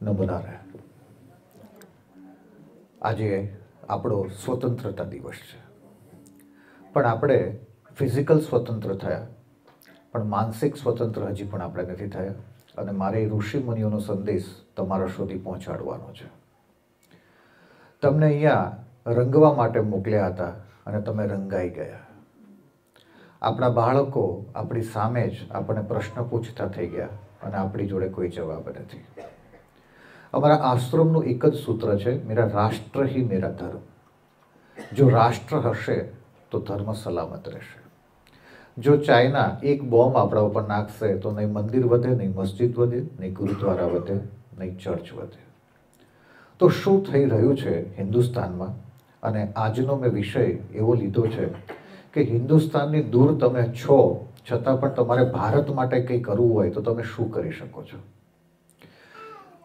ન બના રહે આજે આપણો સ્વતંત્રતા દિવસ છે પણ આપણે ફિઝિકલ સ્વતંત્ર થયા પણ માનસિક સ્વતંત્ર હજી પણ આપણે નથી થયા અને મારે ઋષિ મુનિઓનો સંદેશ તમારા સુધી પહોંચાડવાનો છે તમને અહીંયા રંગવા માટે મોકલ્યા હતા અને તમે રંગાઈ ગયા આપણા બાળકો આપણી સામે જ આપણને પ્રશ્ન પૂછતા થઈ ગયા અને આપણી જોડે કોઈ જવાબ નથી અમારા આશ્રમનું એક જ સૂત્ર છે મેરા રાષ્ટ્ર હિ મેરા ધર્મ જો રાષ્ટ્ર હશે તો ધર્મ સલામત રહેશે જો ચાઇના એક બોમ્બ આપણા ઉપર નાખશે તો નહીં મંદિર વધે નહીં મસ્જિદ વધે નહીં ગુરુદ્વારા વધે નહીં ચર્ચ વધે તો શું થઈ રહ્યું છે હિન્દુસ્તાનમાં અને આજનો મેં વિષય એવો લીધો છે કે હિન્દુસ્તાનની દૂર તમે છો છતાં પણ તમારે ભારત માટે કંઈ કરવું હોય તો તમે શું કરી શકો છો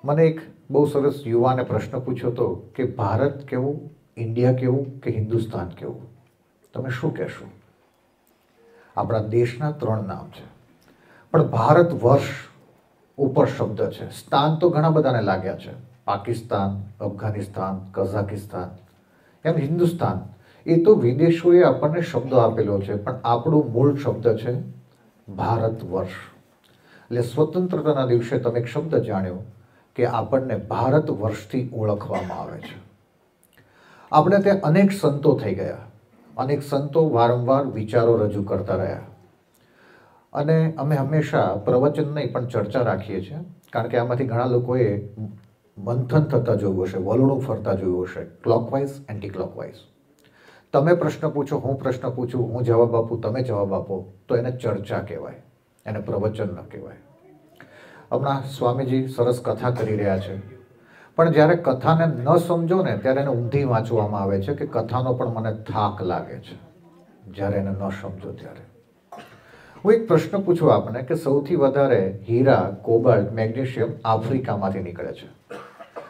મને એક બહુ સરસ યુવાને પ્રશ્ન પૂછ્યો હતો કે ભારત કેવું ઇન્ડિયા કેવું કે હિન્દુસ્તાન કેવું તમે શું કહેશો આપણા દેશના ત્રણ નામ છે પણ ભારત વર્ષ ઉપર શબ્દ છે સ્થાન તો ઘણા બધાને લાગ્યા છે પાકિસ્તાન અફઘાનિસ્તાન કઝાકિસ્તાન એમ હિન્દુસ્તાન એ તો વિદેશોએ આપણને શબ્દ આપેલો છે પણ આપણો મૂળ શબ્દ છે ભારત વર્ષ એટલે સ્વતંત્રતાના દિવસે તમે એક શબ્દ જાણ્યો કે આપણને ભારત વર્ષથી ઓળખવામાં આવે છે આપણે ત્યાં અનેક સંતો થઈ ગયા અનેક સંતો વારંવાર વિચારો રજૂ કરતા રહ્યા અને અમે હંમેશા પ્રવચનની પણ ચર્ચા રાખીએ છીએ કારણ કે આમાંથી ઘણા લોકોએ મંથન થતાં જોયું હશે વલણું ફરતા જોયું હશે ક્લોકવાઇઝ એન્ટી ક્લોકવાઇઝ તમે પ્રશ્ન પૂછો હું પ્રશ્ન પૂછું હું જવાબ આપું તમે જવાબ આપો તો એને ચર્ચા કહેવાય એને પ્રવચન ન કહેવાય હમણાં સ્વામીજી સરસ કથા કરી રહ્યા છે પણ જ્યારે કથાને ન સમજો ને ત્યારે એને ઊંધી વાંચવામાં આવે છે કે કથાનો પણ મને થાક લાગે છે જ્યારે એને ન સમજો ત્યારે હું એક પ્રશ્ન પૂછું આપને કે સૌથી વધારે હીરા કોબાલ્ટ મેગ્નેશિયમ આફ્રિકામાંથી નીકળે છે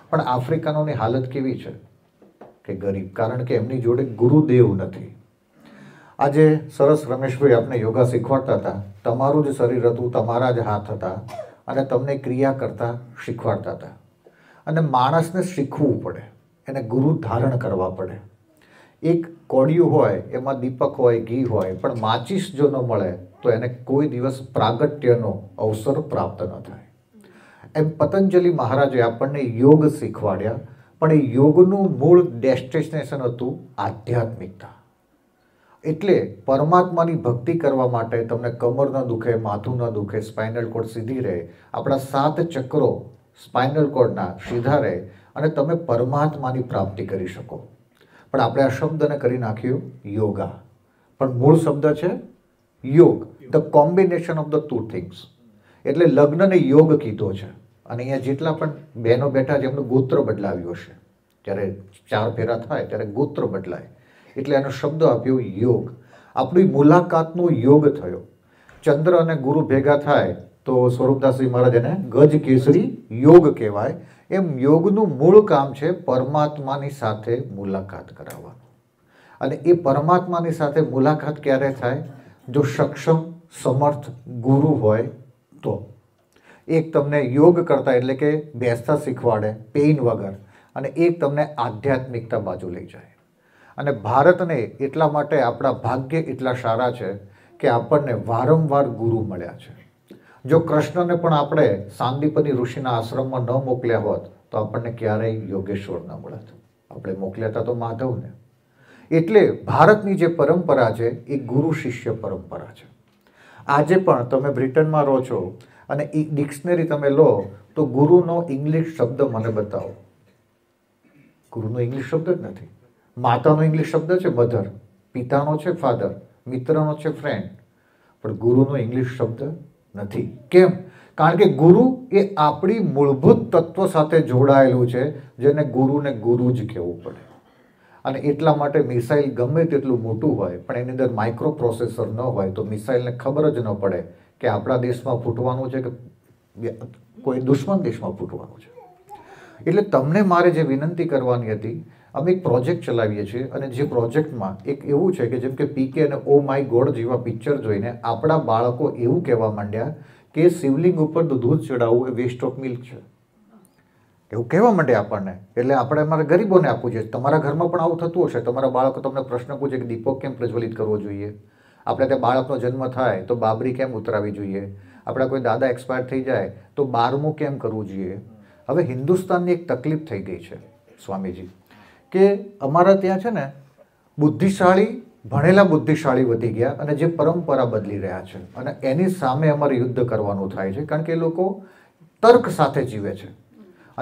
પણ આફ્રિકાનોની હાલત કેવી છે કે ગરીબ કારણ કે એમની જોડે ગુરુદેવ નથી આજે સરસ રમેશભાઈ આપને યોગા શીખવાડતા હતા તમારું જ શરીર હતું તમારા જ હાથ હતા અને તમને ક્રિયા કરતાં શીખવાડતા હતા અને માણસને શીખવું પડે એને ગુરુ ધારણ કરવા પડે એક કોડિયું હોય એમાં દીપક હોય ઘી હોય પણ માચિસ જો ન મળે તો એને કોઈ દિવસ પ્રાગટ્યનો અવસર પ્રાપ્ત ન થાય એમ પતંજલિ મહારાજે આપણને યોગ શીખવાડ્યા પણ એ યોગનું મૂળ ડેસ્ટિનેશન હતું આધ્યાત્મિકતા એટલે પરમાત્માની ભક્તિ કરવા માટે તમને કમર ન દુખે માથું ન દુખે સ્પાઇનલ કોર્ડ સીધી રહે આપણા સાત ચક્રો સ્પાઇનલ કોર્ડના સીધા રહે અને તમે પરમાત્માની પ્રાપ્તિ કરી શકો પણ આપણે આ શબ્દને કરી નાખ્યું યોગા પણ મૂળ શબ્દ છે yoga the combination of the two things એટલે લગ્નને યોગ કીધો છે અને અહીંયા જેટલા પણ બહેનો બેઠા છે એમનું ગોત્ર બદલાવ્યું હશે જ્યારે ચાર ફેરા થાય ત્યારે ગોત્ર બદલાય એટલે એનો શબ્દ આપ્યો યોગ આપણી મુલાકાતનો યોગ થયો ચંદ્ર અને ગુરુ ભેગા થાય તો સ્વરૂપદાસજી મહારાજ એને ગજ કેસરી યોગ કહેવાય એમ યોગનું મૂળ કામ છે પરમાત્માની સાથે મુલાકાત કરાવવાનું અને એ પરમાત્માની સાથે મુલાકાત ક્યારે થાય જો સક્ષમ સમર્થ ગુરુ હોય તો એક તમને યોગ કરતા એટલે કે બેસતા શીખવાડે પેઇન વગર અને એક તમને આધ્યાત્મિકતા બાજુ લઈ જાય અને ભારતને એટલા માટે આપણા ભાગ્ય એટલા સારા છે કે આપણને વારંવાર ગુરુ મળ્યા છે જો કૃષ્ણને પણ આપણે સાંદીપની ઋષિના આશ્રમમાં ન મોકલ્યા હોત તો આપણને ક્યારેય યોગેશ્વર ન મળત આપણે મોકલ્યા હતા તો માધવને એટલે ભારતની જે પરંપરા છે એ ગુરુ શિષ્ય પરંપરા છે આજે પણ તમે બ્રિટનમાં રહો છો અને એ ડિક્શનરી તમે લો તો ગુરુનો ઇંગ્લિશ શબ્દ મને બતાવો ગુરુનો ઇંગ્લિશ શબ્દ જ નથી માતાનો ઇંગ્લિશ શબ્દ છે મધર પિતાનો છે ફાધર મિત્રનો છે ફ્રેન્ડ પણ ગુરુનો ઇંગ્લિશ શબ્દ નથી કેમ કારણ કે ગુરુ એ આપણી મૂળભૂત તત્વ સાથે જોડાયેલું છે જેને ગુરુને ગુરુ જ કહેવું પડે અને એટલા માટે મિસાઇલ ગમે તેટલું મોટું હોય પણ એની અંદર માઇક્રો પ્રોસેસર ન હોય તો મિસાઇલને ખબર જ ન પડે કે આપણા દેશમાં ફૂટવાનું છે કે કોઈ દુશ્મન દેશમાં ફૂટવાનું છે એટલે તમને મારે જે વિનંતી કરવાની હતી અમે એક પ્રોજેક્ટ ચલાવીએ છીએ અને જે પ્રોજેક્ટમાં એક એવું છે કે જેમ કે પીકે અને ઓ માય ગોડ જેવા પિક્ચર જોઈને આપણા બાળકો એવું કહેવા માંડ્યા કે શિવલિંગ ઉપર દૂધ ચડાવવું એ વેસ્ટ ઓફ મિલ્ક છે એવું કહેવા માંડે આપણને એટલે આપણે અમારા ગરીબોને આપવું જોઈએ તમારા ઘરમાં પણ આવું થતું હશે તમારા બાળકો તમને પ્રશ્ન પૂછે કે દીપો કેમ પ્રજ્વલિત કરવો જોઈએ આપણે ત્યાં બાળકનો જન્મ થાય તો બાબરી કેમ ઉતરાવી જોઈએ આપણા કોઈ દાદા એક્સપાયર થઈ જાય તો બારમું કેમ કરવું જોઈએ હવે હિન્દુસ્તાનની એક તકલીફ થઈ ગઈ છે સ્વામીજી કે અમારા ત્યાં છે ને બુદ્ધિશાળી ભણેલા બુદ્ધિશાળી વધી ગયા અને જે પરંપરા બદલી રહ્યા છે અને એની સામે અમારે યુદ્ધ કરવાનું થાય છે કારણ કે એ લોકો તર્ક સાથે જીવે છે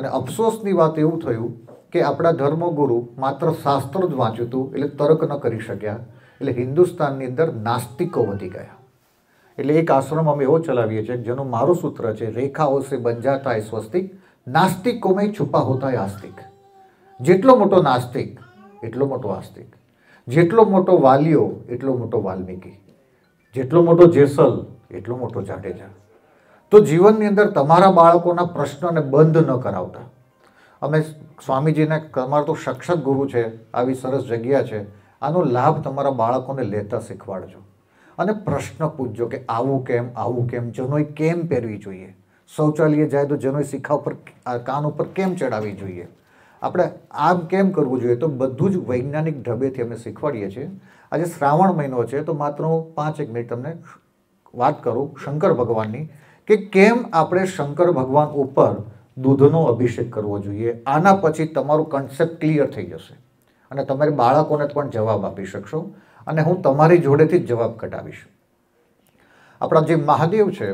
અને અફસોસની વાત એવું થયું કે આપણા ધર્મગુરુ માત્ર શાસ્ત્ર જ વાંચ્યું હતું એટલે તર્ક ન કરી શક્યા એટલે હિન્દુસ્તાનની અંદર નાસ્તિકો વધી ગયા એટલે એક આશ્રમ અમે એવો ચલાવીએ છીએ જેનું મારું સૂત્ર છે રેખાઓ સે બંજાતા એ સ્વસ્તિક નાસ્તિકોમાં છુપા હોતા એ આસ્તિક જેટલો મોટો નાસ્તિક એટલો મોટો આસ્તિક જેટલો મોટો વાલીઓ એટલો મોટો વાલ્મીકી જેટલો મોટો જેસલ એટલો મોટો જાડેજા તો જીવનની અંદર તમારા બાળકોના પ્રશ્નોને બંધ ન કરાવતા અમે સ્વામીજીને તમારો તો સક્ષત ગુરુ છે આવી સરસ જગ્યા છે આનો લાભ તમારા બાળકોને લેતા શીખવાડજો અને પ્રશ્ન પૂછજો કે આવું કેમ આવું કેમ જનોઈ કેમ પહેરવી જોઈએ શૌચાલય જાય તો જનોય શિખા ઉપર કાન ઉપર કેમ ચડાવવી જોઈએ આપણે આમ કેમ કરવું જોઈએ તો બધું જ વૈજ્ઞાનિક ઢબેથી અમે શીખવાડીએ છીએ આજે શ્રાવણ મહિનો છે તો માત્ર હું પાંચ એક મિનિટ તમને વાત કરું શંકર ભગવાનની કે કેમ આપણે શંકર ભગવાન ઉપર દૂધનો અભિષેક કરવો જોઈએ આના પછી તમારું કન્સેપ્ટ ક્લિયર થઈ જશે અને તમારી બાળકોને પણ જવાબ આપી શકશો અને હું તમારી જોડેથી જ જવાબ કઢાવીશ આપણા જે મહાદેવ છે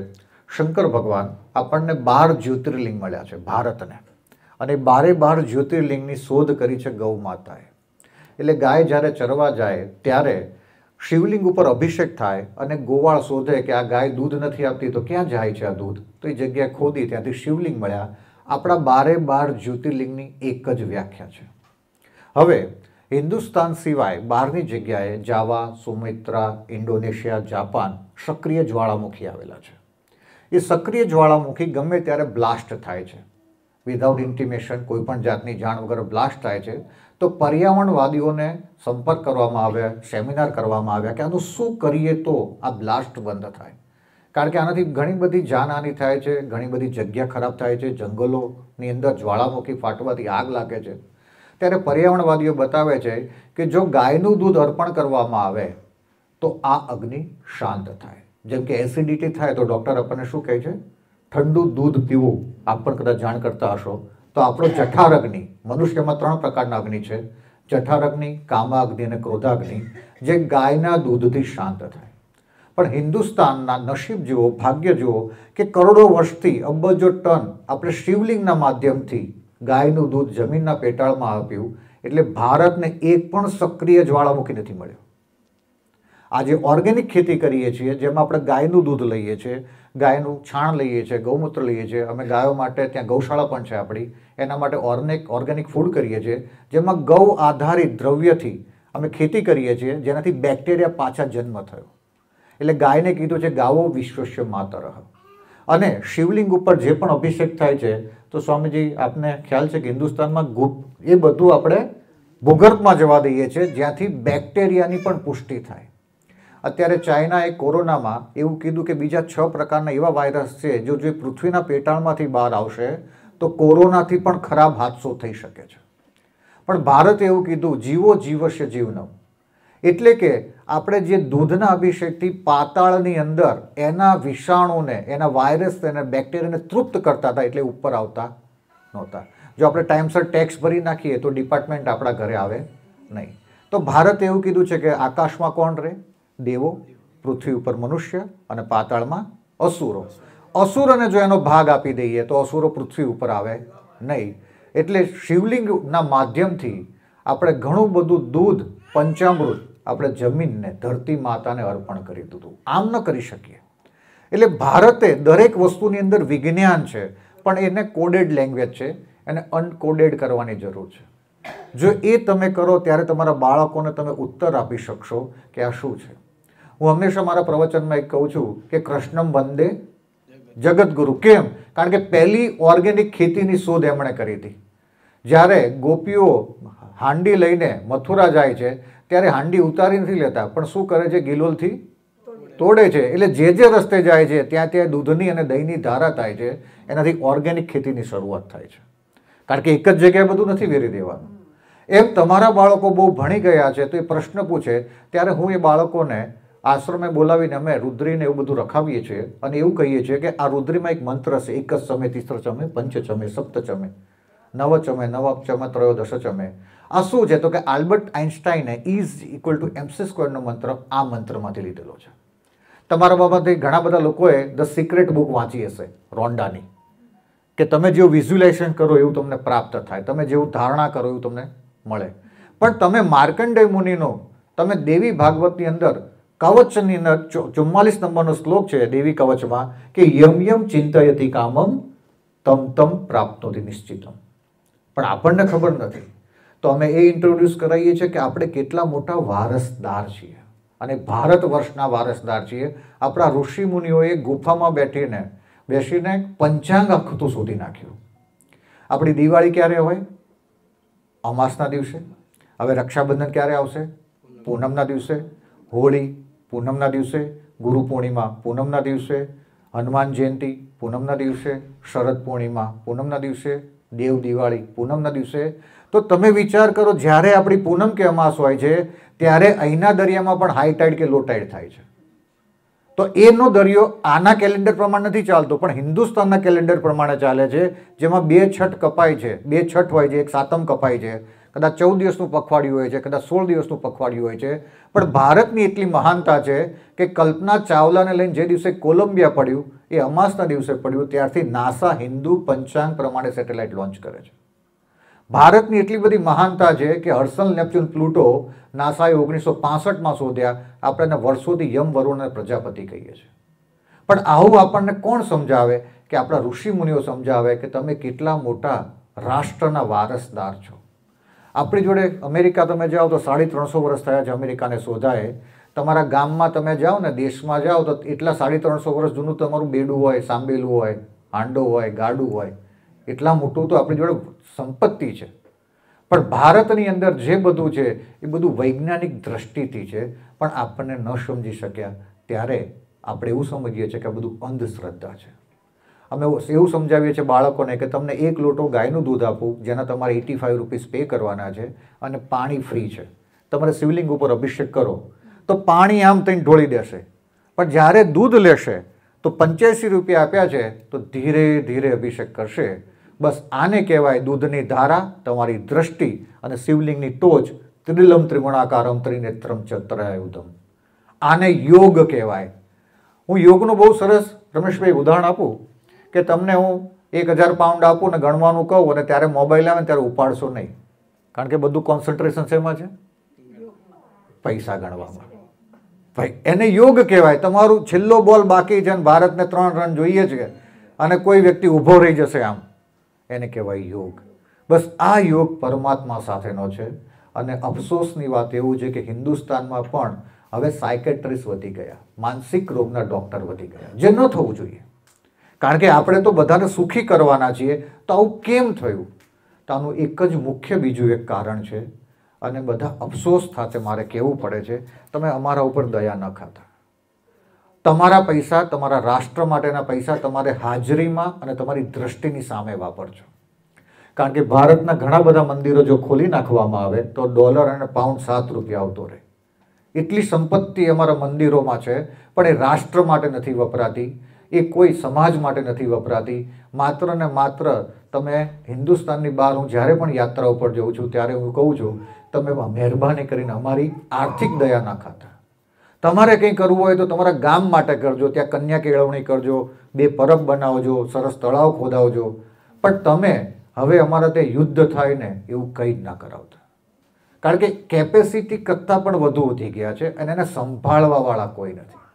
શંકર ભગવાન આપણને બાર જ્યોતિર્લિંગ મળ્યા છે ભારતને અને બારે બાર જ્યોતિર્લિંગની શોધ કરી છે ગૌ માતાએ એટલે ગાય જ્યારે ચરવા જાય ત્યારે શિવલિંગ ઉપર અભિષેક થાય અને ગોવાળ શોધે કે આ ગાય દૂધ નથી આપતી તો ક્યાં જાય છે આ દૂધ તો એ જગ્યાએ ખોદી ત્યાંથી શિવલિંગ મળ્યા આપણા બારે બાર જ્યોતિર્લિંગની એક જ વ્યાખ્યા છે હવે હિન્દુસ્તાન સિવાય બહારની જગ્યાએ જાવા સુમિત્રા ઇન્ડોનેશિયા જાપાન સક્રિય જ્વાળામુખી આવેલા છે એ સક્રિય જ્વાળામુખી ગમે ત્યારે બ્લાસ્ટ થાય છે વિધાઉટ ઇન્ટિમેશન કોઈપણ જાતની જાણ વગર બ્લાસ્ટ થાય છે તો પર્યાવરણવાદીઓને સંપર્ક કરવામાં આવ્યા સેમિનાર કરવામાં આવ્યા કે આનું શું કરીએ તો આ બ્લાસ્ટ બંધ થાય કારણ કે આનાથી ઘણી બધી જાનહાની થાય છે ઘણી બધી જગ્યા ખરાબ થાય છે જંગલોની અંદર જ્વાળામુખી ફાટવાથી આગ લાગે છે ત્યારે પર્યાવરણવાદીઓ બતાવે છે કે જો ગાયનું દૂધ અર્પણ કરવામાં આવે તો આ અગ્નિ શાંત થાય જેમ કે એસિડિટી થાય તો ડૉક્ટર આપણને શું કહે છે ઠંડુ દૂધ પીવું આપ પણ કદાચ જાણ કરતા હશો તો આપણો જઠારગ્નિ મનુષ્યમાં ત્રણ પ્રકારના અગ્નિ છે જઠારગ્નિ કામાગ્નિ અને ક્રોધાગ્નિ જે ગાયના દૂધથી શાંત થાય પણ હિન્દુસ્તાનના નસીબ જુઓ ભાગ્ય જુઓ કે કરોડો વર્ષથી અબજો ટન આપણે શિવલિંગના માધ્યમથી ગાયનું દૂધ જમીનના પેટાળમાં આપ્યું એટલે ભારતને એક પણ સક્રિય જ્વાળામુખી નથી મળ્યો આજે ઓર્ગેનિક ખેતી કરીએ છીએ જેમાં આપણે ગાયનું દૂધ લઈએ છીએ ગાયનું છાણ લઈએ છીએ ગૌમૂત્ર લઈએ છીએ અમે ગાયો માટે ત્યાં ગૌશાળા પણ છે આપણી એના માટે ઓર્ગેનિક ઓર્ગેનિક ફૂડ કરીએ છીએ જેમાં ગૌ આધારિત દ્રવ્યથી અમે ખેતી કરીએ છીએ જેનાથી બેક્ટેરિયા પાછા જન્મ થયો એટલે ગાયને કીધું છે ગાવો વિશ્વસ્ય માતર અને શિવલિંગ ઉપર જે પણ અભિષેક થાય છે તો સ્વામીજી આપને ખ્યાલ છે કે હિન્દુસ્તાનમાં ગુપ એ બધું આપણે ભૂગર્ભમાં જવા દઈએ છીએ જ્યાંથી બેક્ટેરિયાની પણ પુષ્ટિ થાય અત્યારે ચાઇનાએ કોરોનામાં એવું કીધું કે બીજા છ પ્રકારના એવા વાયરસ છે જો જે પૃથ્વીના પેટાળમાંથી બહાર આવશે તો કોરોનાથી પણ ખરાબ હાદસો થઈ શકે છે પણ ભારતે એવું કીધું જીવો જીવશ્ય જીવનમ એટલે કે આપણે જે દૂધના અભિષેકથી પાતાળની અંદર એના વિષાણુને એના વાયરસ અને બેક્ટેરિયાને તૃપ્ત કરતા હતા એટલે ઉપર આવતા નહોતા જો આપણે ટાઈમસર ટેક્સ ભરી નાખીએ તો ડિપાર્ટમેન્ટ આપણા ઘરે આવે નહીં તો ભારતે એવું કીધું છે કે આકાશમાં કોણ રહે દેવો પૃથ્વી ઉપર મનુષ્ય અને પાતાળમાં અસુરો અસુરોને જો એનો ભાગ આપી દઈએ તો અસુરો પૃથ્વી ઉપર આવે નહીં એટલે શિવલિંગના માધ્યમથી આપણે ઘણું બધું દૂધ પંચામૃત આપણે જમીનને ધરતી માતાને અર્પણ કરી દીધું આમ ન કરી શકીએ એટલે ભારતે દરેક વસ્તુની અંદર વિજ્ઞાન છે પણ એને કોડેડ લેંગ્વેજ છે એને અનકોડેડ કરવાની જરૂર છે જો એ તમે કરો ત્યારે તમારા બાળકોને તમે ઉત્તર આપી શકશો કે આ શું છે હું હંમેશા મારા પ્રવચનમાં એક કહું છું કે કૃષ્ણમ વંદે જગતગુરુ કેમ કારણ કે પહેલી ઓર્ગેનિક ખેતીની શોધ એમણે કરી હતી જ્યારે ગોપીઓ હાંડી લઈને મથુરા જાય છે ત્યારે હાંડી ઉતારી નથી લેતા પણ શું કરે છે ગિલોલથી તોડે છે એટલે જે જે રસ્તે જાય છે ત્યાં ત્યાં દૂધની અને દહીંની ધારા થાય છે એનાથી ઓર્ગેનિક ખેતીની શરૂઆત થાય છે કારણ કે એક જ જગ્યાએ બધું નથી વેરી દેવાનું એમ તમારા બાળકો બહુ ભણી ગયા છે તો એ પ્રશ્ન પૂછે ત્યારે હું એ બાળકોને આશ્રમે બોલાવીને અમે રુદ્રીને એવું બધું રખાવીએ છીએ અને એવું કહીએ છીએ કે આ રુદ્રીમાં એક મંત્ર છે એક જ ચમે તિસ્ર ચમે પંચ ચમે સપ્ત ચમે નવ ચમે નવ ચમે ત્રયોદશ ચમે આ શું છે તો કે આલ્બર્ટ આઇન્સ્ટાઈને ઇઝ ઇક્વલ ટુ એમસી સ્ક્વેરનો મંત્ર આ મંત્રમાંથી લીધેલો છે તમારા બાબતે ઘણા બધા લોકોએ ધ સિક્રેટ બુક વાંચી હશે રોન્ડાની કે તમે જેવું વિઝ્યુલાઇઝેશન કરો એવું તમને પ્રાપ્ત થાય તમે જેવું ધારણા કરો એવું તમને મળે પણ તમે માર્કંડેય મુનિનો તમે દેવી ભાગવતની અંદર કવચની ચુમ્માલીસ નંબરનો શ્લોક છે દેવી કવચમાં કે યમ યમ ચિંતયથી કામમ તમ તમ પ્રાપ્તોથી નિશ્ચિતમ પણ આપણને ખબર નથી તો અમે એ ઇન્ટ્રોડ્યુસ કરાવીએ છીએ કે આપણે કેટલા મોટા વારસદાર છીએ અને ભારત વર્ષના વારસદાર છીએ આપણા ઋષિ મુનિઓએ ગુફામાં બેઠીને બેસીને પંચાંગ આખતું શોધી નાખ્યું આપણી દિવાળી ક્યારે હોય અમાસના દિવસે હવે રક્ષાબંધન ક્યારે આવશે પૂનમના દિવસે હોળી પૂનમના દિવસે ગુરુ પૂર્ણિમા પૂનમના દિવસે હનુમાન જયંતિ પૂનમના દિવસે શરદ પૂર્ણિમા પૂનમના દિવસે દેવ દિવાળી પૂનમના દિવસે તો તમે વિચાર કરો જ્યારે આપણી પૂનમ કે અમાસ હોય છે ત્યારે અહીંના દરિયામાં પણ હાઈ ટાઈડ કે લો ટાઈડ થાય છે તો એનો દરિયો આના કેલેન્ડર પ્રમાણે નથી ચાલતો પણ હિન્દુસ્તાનના કેલેન્ડર પ્રમાણે ચાલે છે જેમાં બે છઠ કપાય છે બે છઠ હોય છે એક સાતમ કપાય છે કદાચ ચૌદ દિવસનું પખવાડિયું હોય છે કદાચ સોળ દિવસનું પખવાડિયું હોય છે પણ ભારતની એટલી મહાનતા છે કે કલ્પના ચાવલાને લઈને જે દિવસે કોલંબિયા પડ્યું એ અમાસના દિવસે પડ્યું ત્યારથી નાસા હિન્દુ પંચાંગ પ્રમાણે સેટેલાઇટ લોન્ચ કરે છે ભારતની એટલી બધી મહાનતા છે કે હર્સલ નેપ્ચ્યુન પ્લુટો નાસાએ ઓગણીસો પાસઠમાં શોધ્યા આપણે વર્ષોથી યમ વરુણ પ્રજાપતિ કહીએ છીએ પણ આવું આપણને કોણ સમજાવે કે આપણા ઋષિમુનિઓ સમજાવે કે તમે કેટલા મોટા રાષ્ટ્રના વારસદાર છો આપણી જોડે અમેરિકા તમે જાઓ તો સાડી ત્રણસો વર્ષ થયા છે અમેરિકાને શોધાય તમારા ગામમાં તમે જાઓ ને દેશમાં જાઓ તો એટલા સાડી ત્રણસો વર્ષ જૂનું તમારું બેડું હોય સાંબેલું હોય હાંડો હોય ગાડું હોય એટલા મોટું તો આપણી જોડે સંપત્તિ છે પણ ભારતની અંદર જે બધું છે એ બધું વૈજ્ઞાનિક દ્રષ્ટિથી છે પણ આપણને ન સમજી શક્યા ત્યારે આપણે એવું સમજીએ છીએ કે આ બધું અંધશ્રદ્ધા છે અમે એવું સમજાવીએ છીએ બાળકોને કે તમને એક લોટો ગાયનું દૂધ આપું જેના તમારે એટી ફાઇવ રૂપીસ પે કરવાના છે અને પાણી ફ્રી છે તમારે શિવલિંગ ઉપર અભિષેક કરો તો પાણી આમ તઈને ઢોળી દેશે પણ જ્યારે દૂધ લેશે તો પંચ્યાસી રૂપિયા આપ્યા છે તો ધીરે ધીરે અભિષેક કરશે બસ આને કહેવાય દૂધની ધારા તમારી દ્રષ્ટિ અને શિવલિંગની ટોચ ત્રિલમ ત્રિગુણાકારમ ત્રિનેત્રમ ચત્રયુધમ આને યોગ કહેવાય હું યોગનું બહુ સરસ રમેશભાઈ ઉદાહરણ આપું કે તમને હું એક હજાર પાઉન્ડ આપું ને ગણવાનું કહું અને ત્યારે મોબાઈલ આવે ને ત્યારે ઉપાડશો નહીં કારણ કે બધું કોન્સન્ટ્રેશન શેમાં છે પૈસા ગણવામાં ભાઈ એને યોગ કહેવાય તમારું છેલ્લો બોલ બાકી છે અને ભારતને ત્રણ રન જોઈએ છે અને કોઈ વ્યક્તિ ઊભો રહી જશે આમ એને કહેવાય યોગ બસ આ યોગ પરમાત્મા સાથેનો છે અને અફસોસની વાત એવું છે કે હિન્દુસ્તાનમાં પણ હવે સાયકેટ્રિસ્ટ વધી ગયા માનસિક રોગના ડૉક્ટર વધી ગયા જે ન થવું જોઈએ કારણ કે આપણે તો બધાને સુખી કરવાના છીએ તો આવું કેમ થયું તો આનું એક જ મુખ્ય બીજું એક કારણ છે અને બધા અફસોસ સાથે મારે કહેવું પડે છે તમે અમારા ઉપર દયા ન ખાતા તમારા પૈસા તમારા રાષ્ટ્ર માટેના પૈસા તમારે હાજરીમાં અને તમારી દ્રષ્ટિની સામે વાપરજો કારણ કે ભારતના ઘણા બધા મંદિરો જો ખોલી નાખવામાં આવે તો ડોલર અને પાઉન્ડ સાત રૂપિયા આવતો રહે એટલી સંપત્તિ અમારા મંદિરોમાં છે પણ એ રાષ્ટ્ર માટે નથી વપરાતી એ કોઈ સમાજ માટે નથી વપરાતી માત્ર ને માત્ર તમે હિન્દુસ્તાનની બહાર હું જ્યારે પણ યાત્રા ઉપર જઉં છું ત્યારે હું કહું છું તમે મહેરબાની કરીને અમારી આર્થિક દયા ના ખાતા તમારે કંઈ કરવું હોય તો તમારા ગામ માટે કરજો ત્યાં કન્યા કેળવણી કરજો બે પરબ બનાવજો સરસ તળાવ ખોદાવજો પણ તમે હવે અમારા તે યુદ્ધ થાય ને એવું કંઈ જ ના કરાવતા કારણ કે કેપેસિટી કરતાં પણ વધુ વધી ગયા છે અને એને સંભાળવાવાળા કોઈ નથી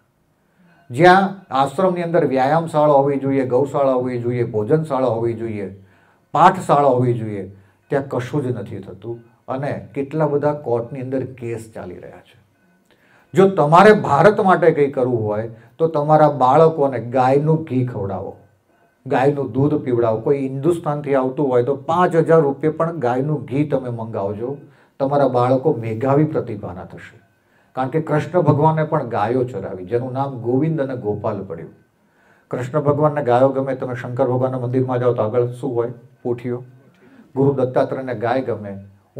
જ્યાં આશ્રમની અંદર વ્યાયામશાળા હોવી જોઈએ ગૌશાળા હોવી જોઈએ ભોજનશાળા હોવી જોઈએ પાઠશાળા હોવી જોઈએ ત્યાં કશું જ નથી થતું અને કેટલા બધા કોર્ટની અંદર કેસ ચાલી રહ્યા છે જો તમારે ભારત માટે કંઈ કરવું હોય તો તમારા બાળકોને ગાયનું ઘી ખવડાવો ગાયનું દૂધ પીવડાવો કોઈ હિન્દુસ્તાનથી આવતું હોય તો પાંચ હજાર રૂપિયા પણ ગાયનું ઘી તમે મંગાવજો તમારા બાળકો મેઘાવી પ્રતિભાના થશે કારણ કે કૃષ્ણ ભગવાને પણ ગાયો ચરાવી જેનું નામ ગોવિંદ અને ગોપાલ પડ્યું કૃષ્ણ ભગવાનને ગાયો ગમે તમે શંકર ભગવાનના મંદિરમાં જાઓ તો આગળ શું હોય પૂઠીઓ ગુરુ દત્તાત્રયને ગાય ગમે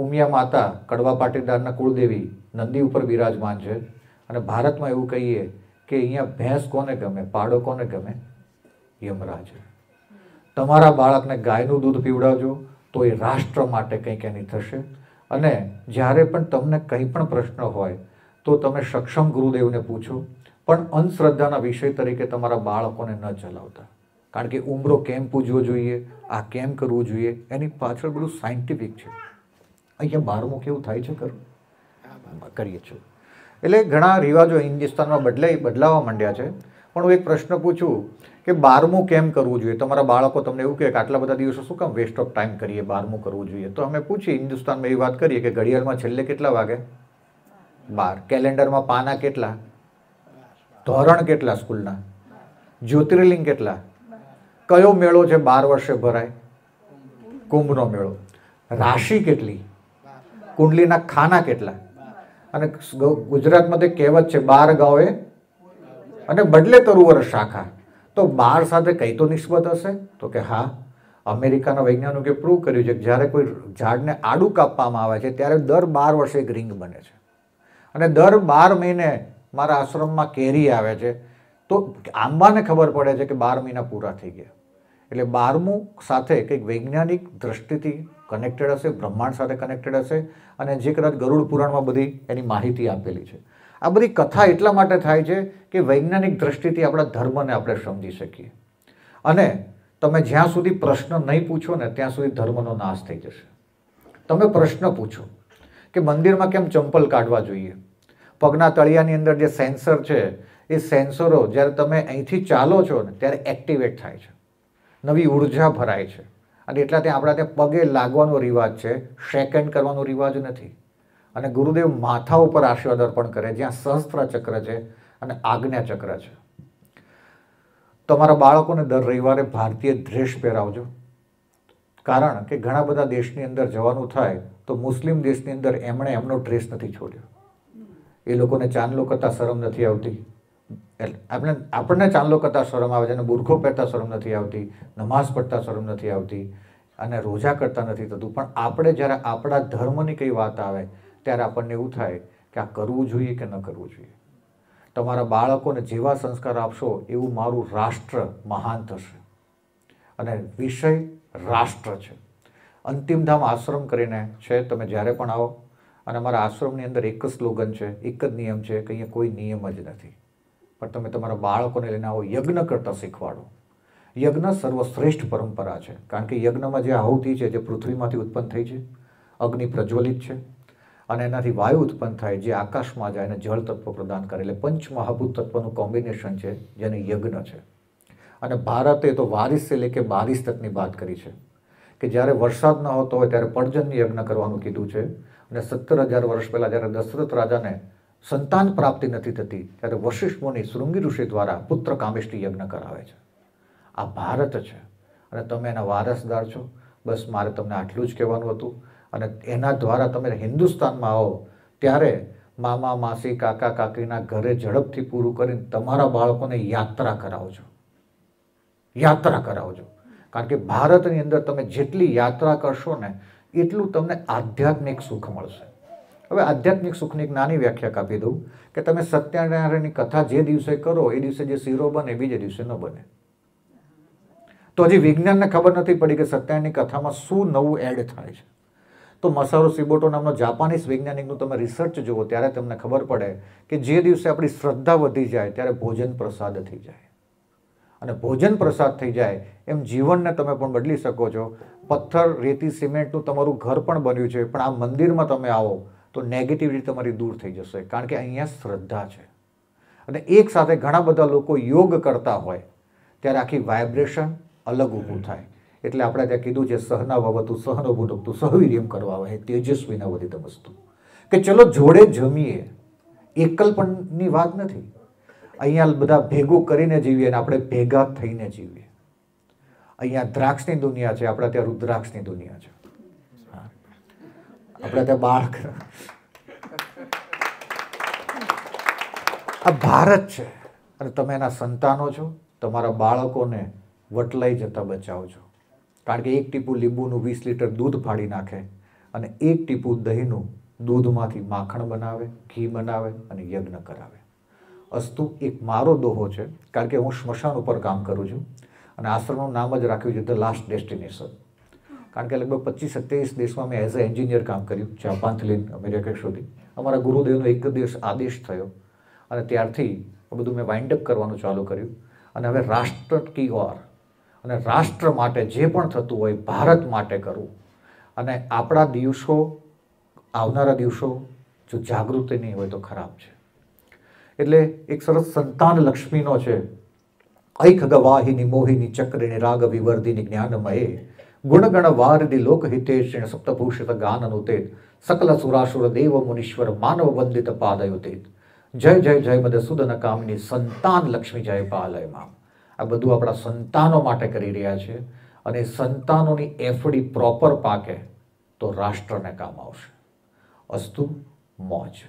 ઉમિયા માતા કડવા પાટીદારના કુળદેવી નંદી ઉપર બિરાજમાન છે અને ભારતમાં એવું કહીએ કે અહીંયા ભેંસ કોને ગમે પાડો કોને ગમે યમરાજ તમારા બાળકને ગાયનું દૂધ પીવડાવજો તો એ રાષ્ટ્ર માટે કંઈક એની થશે અને જ્યારે પણ તમને કંઈ પણ પ્રશ્ન હોય તો તમે સક્ષમ ગુરુદેવને પૂછો પણ અંધશ્રદ્ધાના વિષય તરીકે તમારા બાળકોને ન ચલાવતા કારણ કે ઉમરો કેમ પૂજવો જોઈએ આ કેમ કરવું જોઈએ એની પાછળ બધું સાયન્ટિફિક છે અહીંયા બારમું કેવું થાય છે કરું કરીએ છીએ એટલે ઘણા રિવાજો હિન્દુસ્તાનમાં બદલાઈ બદલાવા માંડ્યા છે પણ હું એક પ્રશ્ન પૂછું કે બારમું કેમ કરવું જોઈએ તમારા બાળકો તમને એવું કહે કે આટલા બધા દિવસો શું કામ વેસ્ટ ઓફ ટાઈમ કરીએ બારમું કરવું જોઈએ તો અમે પૂછીએ હિન્દુસ્તાનમાં એ વાત કરીએ કે ઘડિયાળમાં છેલ્લે કેટલા વાગે બાર કેલેન્ડરમાં પાના કેટલા ધોરણ કેટલા સ્કૂલના જ્યોતિર્લિંગ કેટલા કયો મેળો છે બાર વર્ષે ભરાય કુંભનો મેળો રાશિ કેટલી કુંડલીના ખાના કેટલા અને ગુજરાતમાં તે કહેવત છે બાર ગાવે અને બદલે તરુવર શાખા તો બાર સાથે કંઈ તો નિસ્બત હશે તો કે હા અમેરિકાના વૈજ્ઞાનિકે પ્રૂવ કર્યું છે કે જ્યારે કોઈ ઝાડને આડું કાપવામાં આવે છે ત્યારે દર બાર વર્ષે એક રિંગ બને છે અને દર બાર મહિને મારા આશ્રમમાં કેરી આવે છે તો આંબાને ખબર પડે છે કે બાર મહિના પૂરા થઈ ગયા એટલે બારમું સાથે કંઈક વૈજ્ઞાનિક દ્રષ્ટિથી કનેક્ટેડ હશે બ્રહ્માંડ સાથે કનેક્ટેડ હશે અને જે કદાચ ગરુડ પુરાણમાં બધી એની માહિતી આપેલી છે આ બધી કથા એટલા માટે થાય છે કે વૈજ્ઞાનિક દ્રષ્ટિથી આપણા ધર્મને આપણે સમજી શકીએ અને તમે જ્યાં સુધી પ્રશ્ન નહીં પૂછો ને ત્યાં સુધી ધર્મનો નાશ થઈ જશે તમે પ્રશ્ન પૂછો કે મંદિરમાં કેમ ચંપલ કાઢવા જોઈએ પગના તળિયાની અંદર જે સેન્સર છે એ સેન્સરો જ્યારે તમે અહીંથી ચાલો છો ને ત્યારે એક્ટિવેટ થાય છે નવી ઉર્જા ભરાય છે અને એટલા ત્યાં આપણા ત્યાં પગે લાગવાનો રિવાજ છે સેકન્ડ કરવાનો રિવાજ નથી અને ગુરુદેવ માથા ઉપર આશીર્વાદ અર્પણ કરે જ્યાં સહસ્ત્ર ચક્ર છે અને આજ્ઞા ચક્ર છે તમારા બાળકોને દર રવિવારે ભારતીય ડ્રેસ પહેરાવજો કારણ કે ઘણા બધા દેશની અંદર જવાનું થાય તો મુસ્લિમ દેશની અંદર એમણે એમનો ડ્રેસ નથી છોડ્યો એ લોકોને ચાંદલો કરતાં શરમ નથી આવતી એટલે આપણે આપણને ચાંદલો કરતાં શરમ આવે છે અને બુરખો પહેરતા શરમ નથી આવતી નમાઝ પડતા શરમ નથી આવતી અને રોજા કરતા નથી થતું પણ આપણે જ્યારે આપણા ધર્મની કંઈ વાત આવે ત્યારે આપણને એવું થાય કે આ કરવું જોઈએ કે ન કરવું જોઈએ તમારા બાળકોને જેવા સંસ્કાર આપશો એવું મારું રાષ્ટ્ર મહાન થશે અને વિષય રાષ્ટ્ર છે અંતિમધામ આશ્રમ કરીને છે તમે જ્યારે પણ આવો અને અમારા આશ્રમની અંદર એક જ સ્લોગન છે એક જ નિયમ છે કે અહીંયા કોઈ નિયમ જ નથી પણ તમે તમારા બાળકોને લઈને આવો યજ્ઞ કરતાં શીખવાડો યજ્ઞ સર્વશ્રેષ્ઠ પરંપરા છે કારણ કે યજ્ઞમાં જે આહુતિ છે જે પૃથ્વીમાંથી ઉત્પન્ન થઈ છે અગ્નિ પ્રજ્વલિત છે અને એનાથી વાયુ ઉત્પન્ન થાય જે આકાશમાં જાય અને જળ તત્વ પ્રદાન કરે એટલે પંચ તત્વનું કોમ્બિનેશન છે જેને યજ્ઞ છે અને ભારતે તો વારિસ સે કે બારિસ તકની વાત કરી છે કે જ્યારે વરસાદ ન હોતો હોય ત્યારે પડજન્ય યજ્ઞ કરવાનું કીધું છે અને સત્તર હજાર વર્ષ પહેલાં જ્યારે દશરથ રાજાને સંતાન પ્રાપ્તિ નથી થતી ત્યારે વશિષ્ઠ મુનિ શૃંગી ઋષિ દ્વારા પુત્ર કામેષ્ટી યજ્ઞ કરાવે છે આ ભારત છે અને તમે એના વારસદાર છો બસ મારે તમને આટલું જ કહેવાનું હતું અને એના દ્વારા તમે હિન્દુસ્તાનમાં આવો ત્યારે મામા માસી કાકા કાકીના ઘરે ઝડપથી પૂરું કરીને તમારા બાળકોને યાત્રા કરાવજો યાત્રા કરાવજો કારણ કે ભારતની અંદર તમે જેટલી યાત્રા કરશો ને એટલું તમને આધ્યાત્મિક સુખ મળશે હવે આધ્યાત્મિક સુખની એક નાની વ્યાખ્યા કાપી દઉં કે તમે સત્યનારાયણની કથા જે દિવસે કરો એ દિવસે જે શીરો બને બીજે દિવસે ન બને તો હજી વિજ્ઞાનને ખબર નથી પડી કે સત્યનારાયણની કથામાં શું નવું એડ થાય છે તો મસારો સિબોટો નામનો જાપાનીઝ વૈજ્ઞાનિકનું તમે રિસર્ચ જુઓ ત્યારે તમને ખબર પડે કે જે દિવસે આપણી શ્રદ્ધા વધી જાય ત્યારે ભોજન પ્રસાદ થઈ જાય અને ભોજન પ્રસાદ થઈ જાય એમ જીવનને તમે પણ બદલી શકો છો પથ્થર રેતી સિમેન્ટનું તમારું ઘર પણ બન્યું છે પણ આ મંદિરમાં તમે આવો તો નેગેટિવિટી તમારી દૂર થઈ જશે કારણ કે અહીંયા શ્રદ્ધા છે અને એક સાથે ઘણા બધા લોકો યોગ કરતા હોય ત્યારે આખી વાઇબ્રેશન અલગ ઊભું થાય એટલે આપણે ત્યાં કીધું છે સહના વવતું સહનોભુનકતું સહવીર્યમ કરવા આવે તેજસ્વીના વધી વસ્તુ કે ચલો જોડે જમીએ એકલપણની વાત નથી અહીંયા બધા ભેગું કરીને જીવીએ અને આપણે ભેગા થઈને જીવીએ અહીંયા દ્રાક્ષની દુનિયા છે આપણા ત્યાં રુદ્રાક્ષની દુનિયા છે આપણા ત્યાં બાળક આ ભારત છે અને તમે એના સંતાનો છો તમારા બાળકોને વટલાઈ જતા બચાવજો કારણ કે એક ટીપું લીંબુનું વીસ લીટર દૂધ ફાડી નાખે અને એક ટીપું દહીંનું દૂધમાંથી માખણ બનાવે ઘી બનાવે અને યજ્ઞ કરાવે અસ્તુ એક મારો દોહો છે કારણ કે હું સ્મશાન ઉપર કામ કરું છું અને આશ્રમનું નામ જ રાખ્યું છે ધ લાસ્ટ ડેસ્ટિનેશન કારણ કે લગભગ પચીસ સત્યાવીસ દેશમાં મેં એઝ અ એન્જિનિયર કામ કર્યું જાપાનથી લઈને અમેરિકા સુધી અમારા ગુરુદેવનો એક દિવસ આદેશ થયો અને ત્યારથી બધું મેં વાઇન્ડ અપ કરવાનું ચાલુ કર્યું અને હવે રાષ્ટ્ર કી ઓર અને રાષ્ટ્ર માટે જે પણ થતું હોય ભારત માટે કરવું અને આપણા દિવસો આવનારા દિવસો જો જાગૃતિ નહીં હોય તો ખરાબ છે એટલે એક સરસ સંતાન લક્ષ્મીનો છે ઐખ ગવાહિની મોહિની ચક્રિની રાગ વિવર્ધિની જ્ઞાનમયે ગુણગણ વારદી લોકહિતેશિણ સપ્તભૂષિત ગાનનુતેત સકલ સુરાસુર દેવ મુનીશ્વર માનવ વંદિત પાદયુતેત જય જય જય મધુસૂદન કામની સંતાન લક્ષ્મી જયપાલયમાં આ બધું આપણા સંતાનો માટે કરી રહ્યા છે અને સંતાનોની એફડી પ્રોપર પાકે તો રાષ્ટ્રને કામ આવશે અસ્તુ મોજ